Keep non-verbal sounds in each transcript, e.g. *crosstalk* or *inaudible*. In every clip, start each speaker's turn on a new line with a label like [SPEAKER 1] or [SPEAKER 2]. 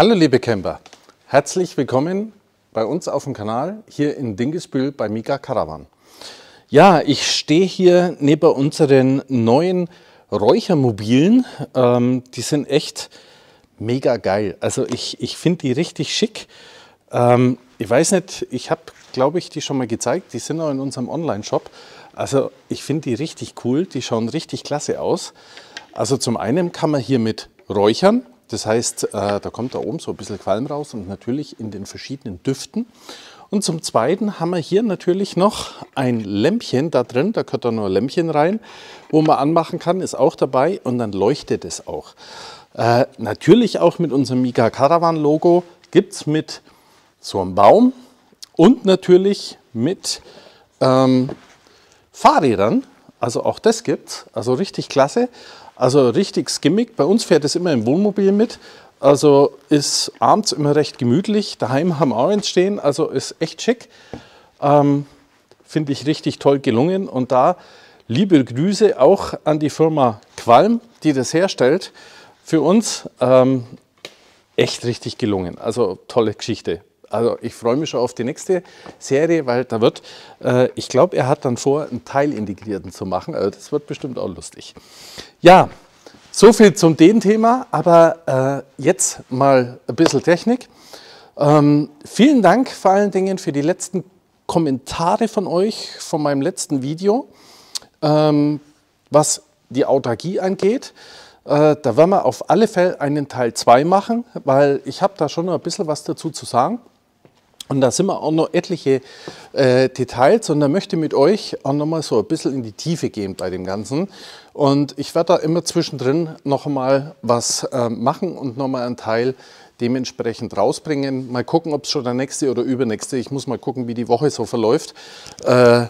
[SPEAKER 1] Hallo liebe Camper, herzlich willkommen bei uns auf dem Kanal hier in Dingesbühl bei Mika Caravan. Ja, ich stehe hier neben unseren neuen Räuchermobilen. Ähm, die sind echt mega geil. Also ich, ich finde die richtig schick. Ähm, ich weiß nicht, ich habe, glaube ich, die schon mal gezeigt. Die sind auch in unserem Online-Shop. Also ich finde die richtig cool. Die schauen richtig klasse aus. Also zum einen kann man hier mit räuchern das heißt, äh, da kommt da oben so ein bisschen Qualm raus und natürlich in den verschiedenen Düften. Und zum Zweiten haben wir hier natürlich noch ein Lämpchen da drin, da gehört da nur ein Lämpchen rein, wo man anmachen kann, ist auch dabei und dann leuchtet es auch. Äh, natürlich auch mit unserem Mika Caravan Logo gibt es mit so einem Baum und natürlich mit ähm, Fahrrädern also auch das gibt's. Also richtig klasse. Also richtig skimmig. Bei uns fährt es immer im Wohnmobil mit. Also ist abends immer recht gemütlich. Daheim haben wir eins stehen. Also ist echt schick. Ähm, Finde ich richtig toll gelungen. Und da liebe Grüße auch an die Firma Qualm, die das herstellt. Für uns ähm, echt richtig gelungen. Also tolle Geschichte also ich freue mich schon auf die nächste Serie, weil da wird, äh, ich glaube, er hat dann vor, einen Teil integrierten zu machen. Also das wird bestimmt auch lustig. Ja, so viel zum dem Thema, aber äh, jetzt mal ein bisschen Technik. Ähm, vielen Dank vor allen Dingen für die letzten Kommentare von euch, von meinem letzten Video, ähm, was die Autarkie angeht. Äh, da werden wir auf alle Fälle einen Teil 2 machen, weil ich habe da schon noch ein bisschen was dazu zu sagen. Und da sind wir auch noch etliche äh, Details und da möchte ich mit euch auch nochmal so ein bisschen in die Tiefe gehen bei dem Ganzen. Und ich werde da immer zwischendrin nochmal was äh, machen und nochmal einen Teil dementsprechend rausbringen. Mal gucken, ob es schon der nächste oder übernächste, ich muss mal gucken, wie die Woche so verläuft, äh,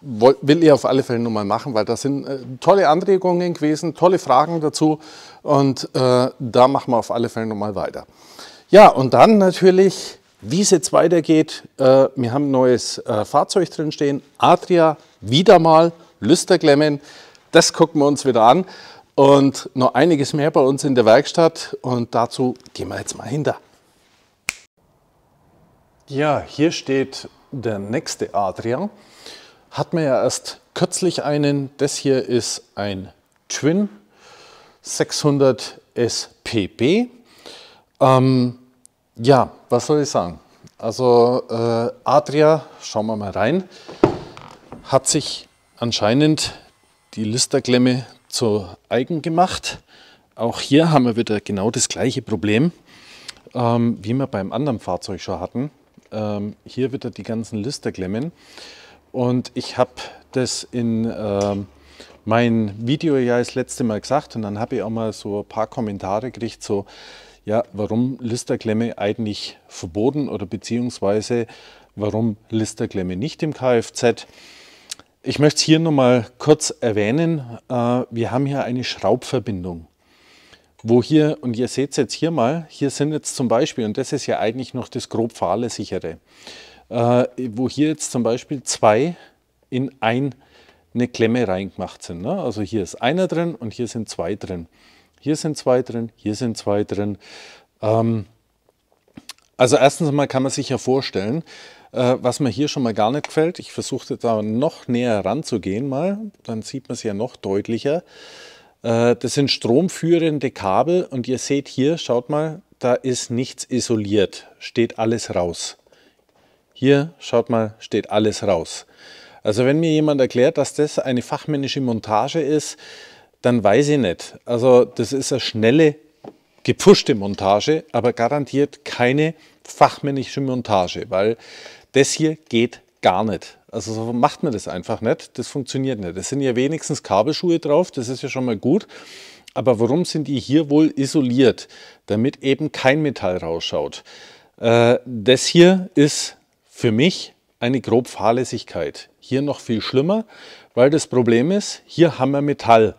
[SPEAKER 1] will ich auf alle Fälle nochmal machen, weil da sind äh, tolle Anregungen gewesen, tolle Fragen dazu und äh, da machen wir auf alle Fälle nochmal weiter. Ja, und dann natürlich wie es jetzt weitergeht, äh, wir haben ein neues äh, Fahrzeug drin stehen. Adria, wieder mal, Lüsterklemmen. Das gucken wir uns wieder an. Und noch einiges mehr bei uns in der Werkstatt. Und dazu gehen wir jetzt mal hinter. Ja, hier steht der nächste Adria. Hat man ja erst kürzlich einen. Das hier ist ein Twin 600 SPB. Ähm, ja, was soll ich sagen? Also äh, Adria, schauen wir mal rein, hat sich anscheinend die Listerklemme zu eigen gemacht. Auch hier haben wir wieder genau das gleiche Problem, ähm, wie wir beim anderen Fahrzeug schon hatten. Ähm, hier wieder die ganzen Listerklemmen. Und ich habe das in äh, mein Video ja das letzte Mal gesagt und dann habe ich auch mal so ein paar Kommentare gekriegt, so ja, warum Listerklemme eigentlich verboten oder beziehungsweise warum Listerklemme nicht im Kfz. Ich möchte es hier nochmal kurz erwähnen. Äh, wir haben hier eine Schraubverbindung, wo hier, und ihr seht es jetzt hier mal, hier sind jetzt zum Beispiel, und das ist ja eigentlich noch das grob fahrlässigere, äh, wo hier jetzt zum Beispiel zwei in ein eine Klemme reingemacht sind. Ne? Also hier ist einer drin und hier sind zwei drin. Hier sind zwei drin, hier sind zwei drin. Ähm, also erstens mal kann man sich ja vorstellen, äh, was mir hier schon mal gar nicht gefällt. Ich versuchte da noch näher ranzugehen mal, dann sieht man es ja noch deutlicher. Äh, das sind stromführende Kabel und ihr seht hier, schaut mal, da ist nichts isoliert, steht alles raus. Hier, schaut mal, steht alles raus. Also wenn mir jemand erklärt, dass das eine fachmännische Montage ist, dann weiß ich nicht. Also das ist eine schnelle, gepfuschte Montage, aber garantiert keine fachmännische Montage, weil das hier geht gar nicht. Also so macht man das einfach nicht. Das funktioniert nicht. Es sind ja wenigstens Kabelschuhe drauf, das ist ja schon mal gut. Aber warum sind die hier wohl isoliert? Damit eben kein Metall rausschaut. Äh, das hier ist für mich eine grob Fahrlässigkeit. Hier noch viel schlimmer, weil das Problem ist, hier haben wir Metall.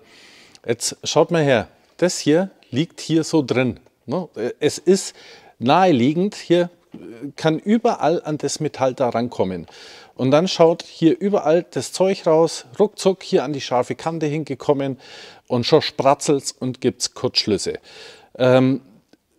[SPEAKER 1] Jetzt schaut mal her, das hier liegt hier so drin. Ne? Es ist naheliegend, hier äh, kann überall an das Metall da rankommen. Und dann schaut hier überall das Zeug raus, ruckzuck hier an die scharfe Kante hingekommen und schon spratzelt's und gibt es Kurzschlüsse. Ähm,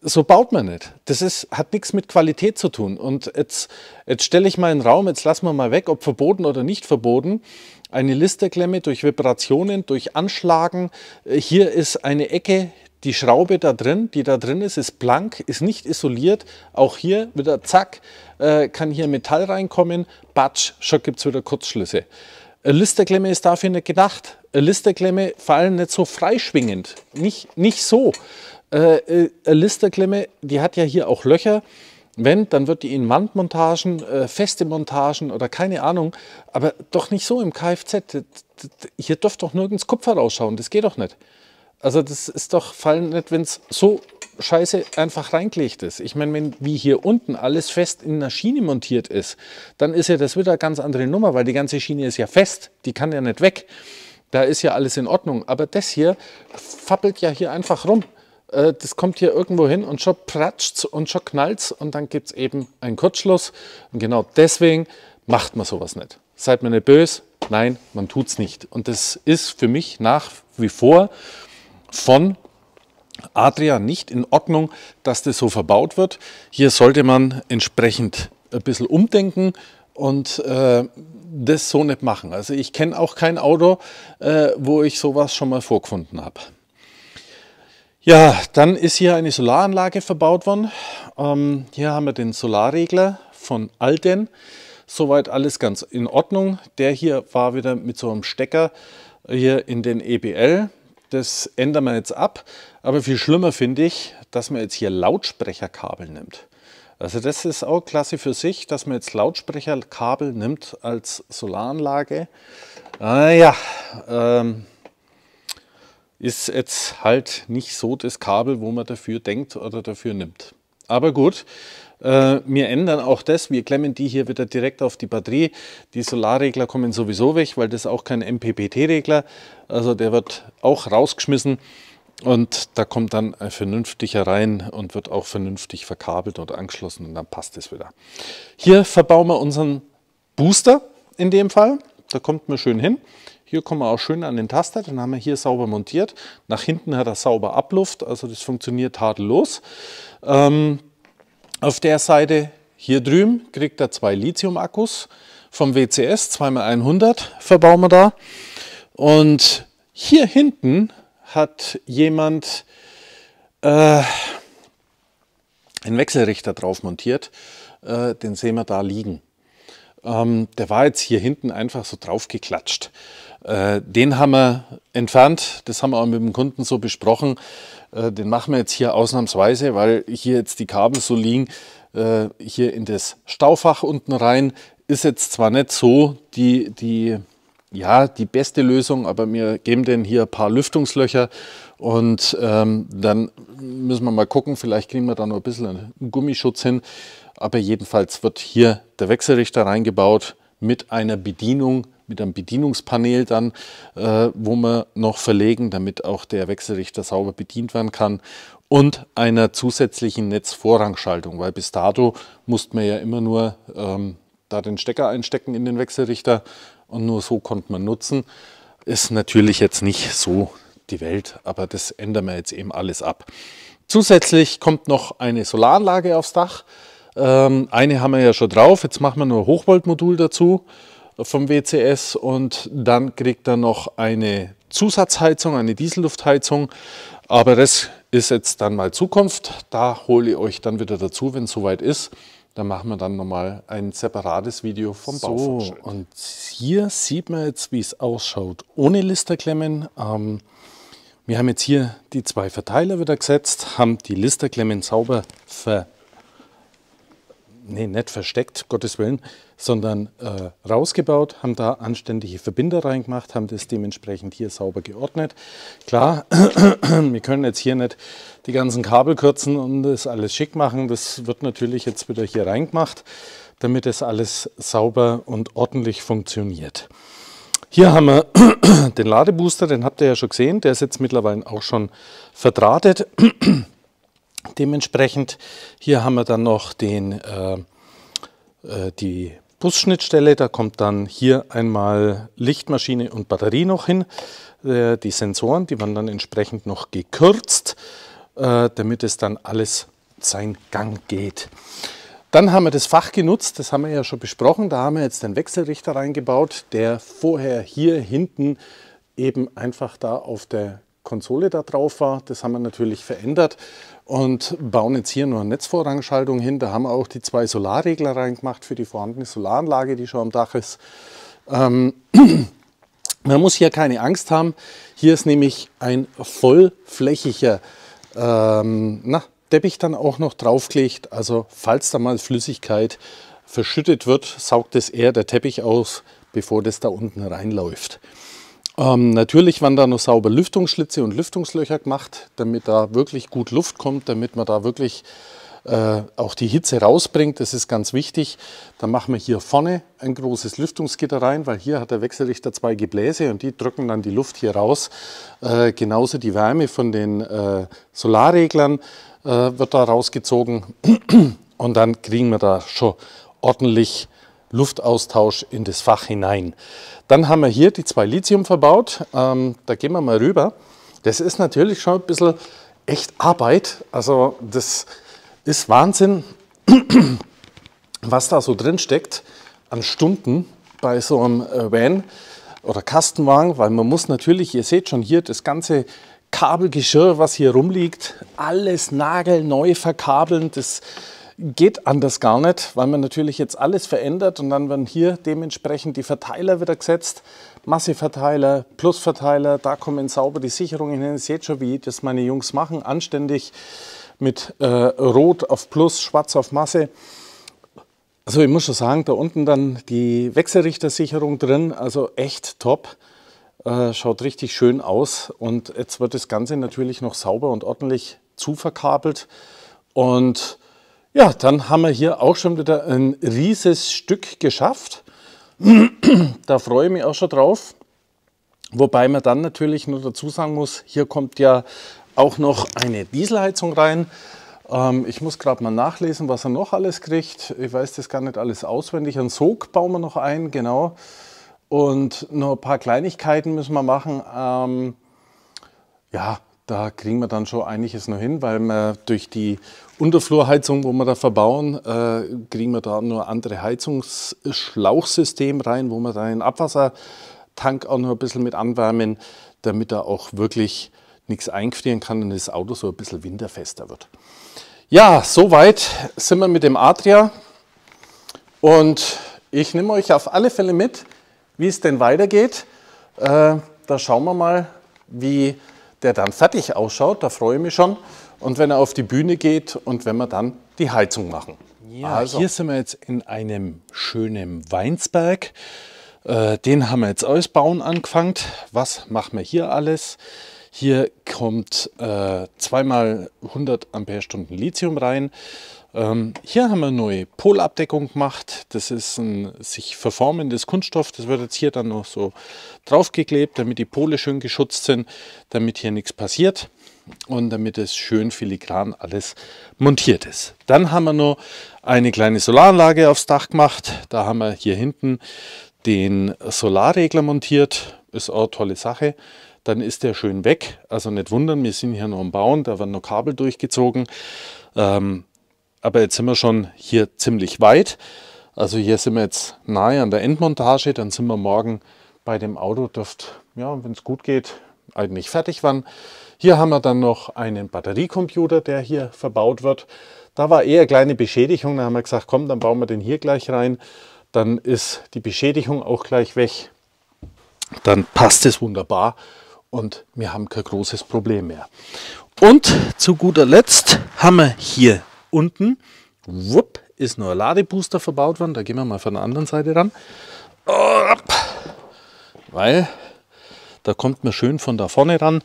[SPEAKER 1] so baut man nicht. Das ist, hat nichts mit Qualität zu tun. Und jetzt, jetzt stelle ich mal einen Raum, jetzt lassen wir mal weg, ob verboten oder nicht verboten eine Listerklemme durch Vibrationen, durch Anschlagen. Äh, hier ist eine Ecke, die Schraube da drin, die da drin ist, ist blank, ist nicht isoliert. Auch hier wieder zack, äh, kann hier Metall reinkommen, batsch, schon gibt es wieder Kurzschlüsse. Eine Listerklemme ist dafür nicht gedacht. Eine Listerklemme fallen nicht so freischwingend, nicht, nicht so. Äh, eine Listerklemme, die hat ja hier auch Löcher. Wenn, dann wird die in Wandmontagen, äh, feste Montagen oder keine Ahnung, aber doch nicht so im Kfz. Hier dürft doch nirgends Kupfer rausschauen, das geht doch nicht. Also das ist doch fallen nicht, wenn es so scheiße einfach reingelegt ist. Ich meine, wenn wie hier unten alles fest in einer Schiene montiert ist, dann ist ja das wieder eine ganz andere Nummer, weil die ganze Schiene ist ja fest, die kann ja nicht weg. Da ist ja alles in Ordnung, aber das hier fappelt ja hier einfach rum. Äh, das kommt hier irgendwo hin und schon pratscht und schon knallt und dann gibt es eben einen Kurzschluss. Und genau deswegen macht man sowas nicht. Seid mir nicht böse, nein, man tut es nicht. Und das ist für mich nach wie vor von Adria nicht in Ordnung, dass das so verbaut wird. Hier sollte man entsprechend ein bisschen umdenken und äh, das so nicht machen. Also ich kenne auch kein Auto, äh, wo ich sowas schon mal vorgefunden habe. Ja, dann ist hier eine Solaranlage verbaut worden. Ähm, hier haben wir den Solarregler von Alden. Soweit alles ganz in Ordnung. Der hier war wieder mit so einem Stecker hier in den EBL. Das ändern wir jetzt ab. Aber viel schlimmer finde ich, dass man jetzt hier Lautsprecherkabel nimmt. Also das ist auch klasse für sich, dass man jetzt Lautsprecherkabel nimmt als Solaranlage. Naja, ah ähm, ist jetzt halt nicht so das Kabel, wo man dafür denkt oder dafür nimmt. Aber gut, äh, wir ändern auch das. Wir klemmen die hier wieder direkt auf die Batterie. Die Solarregler kommen sowieso weg, weil das auch kein MPPT-Regler. Also der wird auch rausgeschmissen und da kommt dann ein vernünftiger rein und wird auch vernünftig verkabelt und angeschlossen und dann passt es wieder. Hier verbauen wir unseren Booster in dem Fall. Da kommt man schön hin. Hier kommen wir auch schön an den Taster, den haben wir hier sauber montiert. Nach hinten hat er sauber Abluft, also das funktioniert tadellos. Ähm, auf der Seite hier drüben kriegt er zwei Lithium-Akkus vom WCS, 2x100 verbauen wir da. Und hier hinten hat jemand äh, einen Wechselrichter drauf montiert. Äh, den sehen wir da liegen. Ähm, der war jetzt hier hinten einfach so drauf geklatscht. Äh, den haben wir entfernt, das haben wir auch mit dem Kunden so besprochen. Äh, den machen wir jetzt hier ausnahmsweise, weil hier jetzt die Kabel so liegen, äh, hier in das Staufach unten rein. Ist jetzt zwar nicht so die, die, ja, die beste Lösung, aber wir geben denen hier ein paar Lüftungslöcher und ähm, dann müssen wir mal gucken, vielleicht kriegen wir da noch ein bisschen einen Gummischutz hin. Aber jedenfalls wird hier der Wechselrichter reingebaut mit einer Bedienung mit einem Bedienungspanel dann, äh, wo wir noch verlegen, damit auch der Wechselrichter sauber bedient werden kann und einer zusätzlichen Netzvorrangschaltung, weil bis dato musste man ja immer nur ähm, da den Stecker einstecken in den Wechselrichter und nur so konnte man nutzen. Ist natürlich jetzt nicht so die Welt, aber das ändern wir jetzt eben alles ab. Zusätzlich kommt noch eine Solaranlage aufs Dach. Ähm, eine haben wir ja schon drauf, jetzt machen wir nur ein Hochvoltmodul dazu vom WCS und dann kriegt er noch eine Zusatzheizung, eine Dieselluftheizung. Aber das ist jetzt dann mal Zukunft. Da hole ich euch dann wieder dazu, wenn es soweit ist. Da machen wir dann nochmal ein separates Video vom so, Baufortschritt. Und hier sieht man jetzt, wie es ausschaut ohne Listerklemmen. Ähm, wir haben jetzt hier die zwei Verteiler wieder gesetzt, haben die Listerklemmen sauber ver nee, nicht versteckt, Gottes Willen, sondern äh, rausgebaut, haben da anständige Verbinder reingemacht, haben das dementsprechend hier sauber geordnet. Klar, *clears throat* wir können jetzt hier nicht die ganzen Kabel kürzen und das alles schick machen. Das wird natürlich jetzt wieder hier reingemacht, damit das alles sauber und ordentlich funktioniert. Hier haben wir *clears throat* den Ladebooster, den habt ihr ja schon gesehen. Der ist jetzt mittlerweile auch schon verdrahtet. *clears throat* Dementsprechend hier haben wir dann noch den, äh, äh die Busschnittstelle, da kommt dann hier einmal Lichtmaschine und Batterie noch hin. Äh, die Sensoren, die waren dann entsprechend noch gekürzt, äh, damit es dann alles seinen Gang geht. Dann haben wir das Fach genutzt, das haben wir ja schon besprochen. Da haben wir jetzt den Wechselrichter reingebaut, der vorher hier hinten eben einfach da auf der Konsole da drauf war. Das haben wir natürlich verändert und bauen jetzt hier nur eine Netzvorrangschaltung hin. Da haben wir auch die zwei Solarregler reingemacht für die vorhandene Solaranlage, die schon am Dach ist. Ähm, *clears throat* man muss hier keine Angst haben. Hier ist nämlich ein vollflächiger ähm, na, Teppich dann auch noch draufgelegt. Also falls da mal Flüssigkeit verschüttet wird, saugt es eher der Teppich aus, bevor das da unten reinläuft. Ähm, natürlich waren da noch sauber Lüftungsschlitze und Lüftungslöcher gemacht, damit da wirklich gut Luft kommt, damit man da wirklich äh, auch die Hitze rausbringt. Das ist ganz wichtig. Dann machen wir hier vorne ein großes Lüftungsgitter rein, weil hier hat der Wechselrichter zwei Gebläse und die drücken dann die Luft hier raus. Äh, genauso die Wärme von den äh, Solarreglern äh, wird da rausgezogen *clears throat* und dann kriegen wir da schon ordentlich Luftaustausch in das Fach hinein. Dann haben wir hier die zwei Lithium verbaut. Ähm, da gehen wir mal rüber. Das ist natürlich schon ein bisschen echt Arbeit. Also das ist Wahnsinn, *clears throat* was da so drin steckt an Stunden bei so einem äh, Van oder Kastenwagen, weil man muss natürlich, ihr seht schon hier das ganze Kabelgeschirr, was hier rumliegt, alles nagelneu verkabeln. Das Geht anders gar nicht, weil man natürlich jetzt alles verändert und dann werden hier dementsprechend die Verteiler wieder gesetzt. Masseverteiler, Plusverteiler, da kommen sauber die Sicherungen hin. Ihr seht schon, wie das meine Jungs machen, anständig mit äh, Rot auf Plus, Schwarz auf Masse. Also ich muss schon sagen, da unten dann die Wechselrichtersicherung drin, also echt top. Äh, schaut richtig schön aus und jetzt wird das Ganze natürlich noch sauber und ordentlich zuverkabelt und ja, dann haben wir hier auch schon wieder ein rieses Stück geschafft. *clears throat* da freue ich mich auch schon drauf. Wobei man dann natürlich nur dazu sagen muss, hier kommt ja auch noch eine Dieselheizung rein. Ähm, ich muss gerade mal nachlesen, was er noch alles kriegt. Ich weiß das gar nicht alles auswendig. Ein Sog bauen wir noch ein, genau. Und noch ein paar Kleinigkeiten müssen wir machen. Ähm, ja, da kriegen wir dann schon einiges noch hin, weil wir durch die Unterflurheizung, wo wir da verbauen, äh, kriegen wir da nur andere Heizungsschlauchsystem rein, wo wir da den Abwassertank auch noch ein bisschen mit anwärmen, damit da auch wirklich nichts eingefrieren kann und das Auto so ein bisschen winterfester wird. Ja, soweit sind wir mit dem Adria und ich nehme euch auf alle Fälle mit, wie es denn weitergeht. Äh, da schauen wir mal, wie der dann fertig ausschaut, da freue ich mich schon. Und wenn er auf die Bühne geht und wenn wir dann die Heizung machen. Ja, also. hier sind wir jetzt in einem schönen Weinsberg. Äh, den haben wir jetzt ausbauen angefangen. Was machen wir hier alles? Hier kommt äh, zweimal 100 Ampere Stunden Lithium rein. Ähm, hier haben wir eine neue Polabdeckung gemacht. Das ist ein sich verformendes Kunststoff. Das wird jetzt hier dann noch so draufgeklebt, damit die Pole schön geschützt sind, damit hier nichts passiert und damit es schön filigran alles montiert ist. Dann haben wir noch eine kleine Solaranlage aufs Dach gemacht. Da haben wir hier hinten den Solarregler montiert. Ist auch eine tolle Sache. Dann ist der schön weg. Also nicht wundern, wir sind hier noch am Bauen. Da werden noch Kabel durchgezogen. Ähm, aber jetzt sind wir schon hier ziemlich weit. Also hier sind wir jetzt nahe an der Endmontage. Dann sind wir morgen bei dem Auto, dürft, ja, wenn es gut geht, eigentlich fertig werden. Hier haben wir dann noch einen Batteriecomputer, der hier verbaut wird. Da war eher kleine Beschädigung. Da haben wir gesagt, komm, dann bauen wir den hier gleich rein. Dann ist die Beschädigung auch gleich weg. Dann passt es wunderbar und wir haben kein großes Problem mehr. Und zu guter Letzt haben wir hier unten wupp, ist nur ein Ladebooster verbaut worden. Da gehen wir mal von der anderen Seite ran. Oh, Weil da kommt man schön von da vorne ran.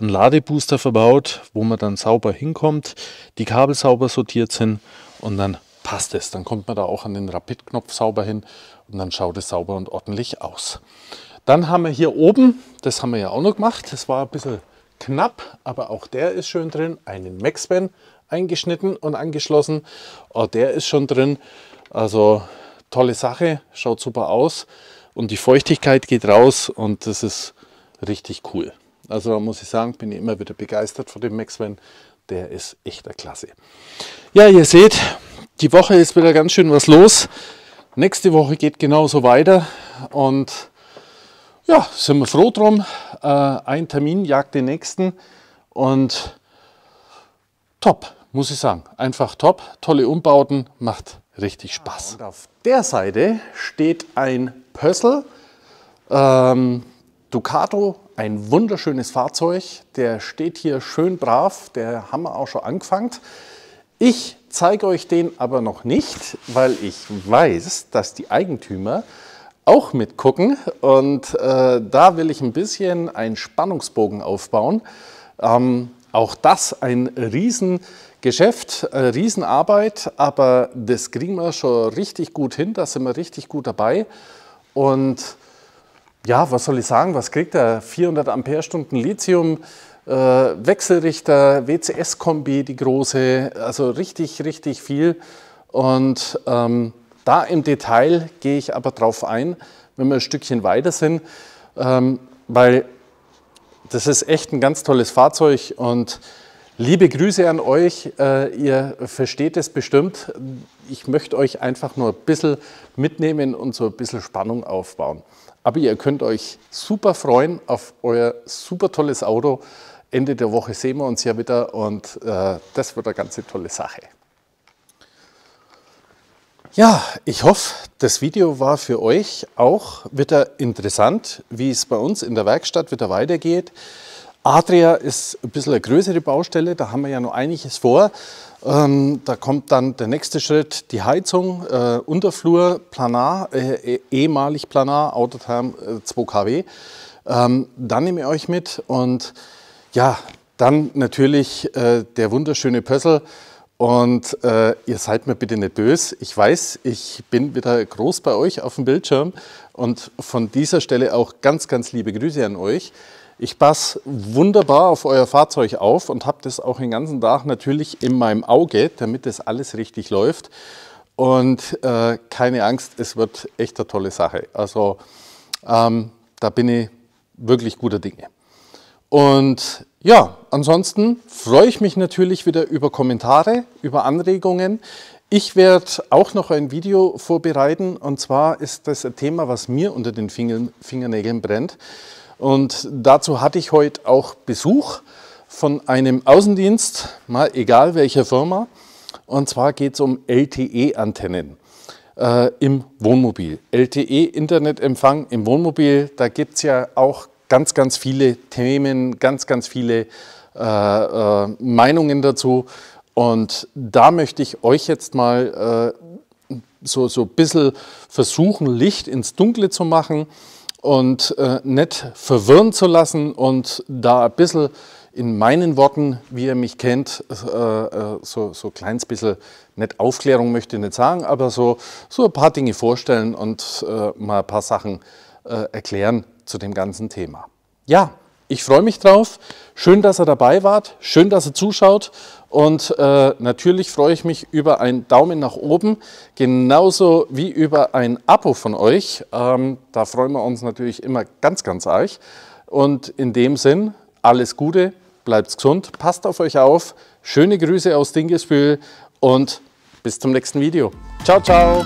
[SPEAKER 1] Ein Ladebooster verbaut, wo man dann sauber hinkommt, die Kabel sauber sortiert sind und dann passt es. Dann kommt man da auch an den Rapid-Knopf sauber hin und dann schaut es sauber und ordentlich aus. Dann haben wir hier oben, das haben wir ja auch noch gemacht, das war ein bisschen knapp, aber auch der ist schön drin, einen Maxpen, eingeschnitten und angeschlossen. Oh, der ist schon drin. Also tolle Sache, schaut super aus und die Feuchtigkeit geht raus und das ist richtig cool. Also da muss ich sagen, bin ich immer wieder begeistert von dem Maxvan. Der ist echt der Klasse. Ja, ihr seht, die Woche ist wieder ganz schön was los. Nächste Woche geht genauso weiter und ja, sind wir froh drum. Äh, ein Termin jagt den nächsten und top, muss ich sagen. Einfach top, tolle Umbauten, macht richtig Spaß. Und auf der Seite steht ein Pössl ähm, Ducato, ein wunderschönes Fahrzeug. Der steht hier schön brav, der haben wir auch schon angefangen. Ich zeige euch den aber noch nicht, weil ich weiß, dass die Eigentümer auch mitgucken und äh, da will ich ein bisschen einen Spannungsbogen aufbauen. Ähm, auch das ein Riesengeschäft, eine äh, Riesenarbeit, aber das kriegen wir schon richtig gut hin, da sind wir richtig gut dabei. Und ja, was soll ich sagen, was kriegt er? 400 Amperestunden Lithium, äh, Wechselrichter, WCS-Kombi, die große, also richtig, richtig viel. Und ähm, da im Detail gehe ich aber drauf ein, wenn wir ein Stückchen weiter sind, ähm, weil das ist echt ein ganz tolles Fahrzeug und liebe Grüße an euch. Äh, ihr versteht es bestimmt. Ich möchte euch einfach nur ein bisschen mitnehmen und so ein bisschen Spannung aufbauen. Aber ihr könnt euch super freuen auf euer super tolles Auto. Ende der Woche sehen wir uns ja wieder und äh, das wird eine ganz tolle Sache. Ja, ich hoffe, das Video war für euch auch wieder interessant, wie es bei uns in der Werkstatt wieder weitergeht. Adria ist ein bisschen eine größere Baustelle, da haben wir ja noch einiges vor. Ähm, da kommt dann der nächste Schritt, die Heizung, äh, Unterflur, Planar, äh, äh ehemalig Planar, Autotherm äh, 2 kW. Ähm, dann nehme ich euch mit und ja, dann natürlich äh, der wunderschöne Pössl. Und äh, ihr seid mir bitte nicht böse. Ich weiß, ich bin wieder groß bei euch auf dem Bildschirm. Und von dieser Stelle auch ganz, ganz liebe Grüße an euch. Ich passe wunderbar auf euer Fahrzeug auf und habe das auch den ganzen Tag natürlich in meinem Auge, damit das alles richtig läuft. Und äh, keine Angst, es wird echt eine tolle Sache. Also ähm, da bin ich wirklich guter Dinge. Und ja, ansonsten freue ich mich natürlich wieder über Kommentare, über Anregungen. Ich werde auch noch ein Video vorbereiten und zwar ist das ein Thema, was mir unter den Fingernägeln brennt. Und dazu hatte ich heute auch Besuch von einem Außendienst, mal egal welcher Firma. Und zwar geht es um LTE-Antennen äh, im Wohnmobil. LTE-Internetempfang im Wohnmobil, da gibt es ja auch ganz, ganz viele Themen, ganz, ganz viele äh, äh, Meinungen dazu. Und da möchte ich euch jetzt mal äh, so, so ein bisschen versuchen, Licht ins Dunkle zu machen und äh, nicht verwirren zu lassen und da ein bisschen in meinen Worten, wie ihr mich kennt, äh, äh, so, so ein kleines bisschen, nicht Aufklärung möchte ich nicht sagen, aber so, so ein paar Dinge vorstellen und mal ein paar Sachen erklären, zu dem ganzen Thema. Ja, ich freue mich drauf. Schön, dass ihr dabei wart. Schön, dass ihr zuschaut. Und äh, natürlich freue ich mich über einen Daumen nach oben, genauso wie über ein Abo von euch. Ähm, da freuen wir uns natürlich immer ganz, ganz arg. Und in dem Sinn, alles Gute, bleibt gesund, passt auf euch auf. Schöne Grüße aus Dingesbühl und bis zum nächsten Video. Ciao, ciao.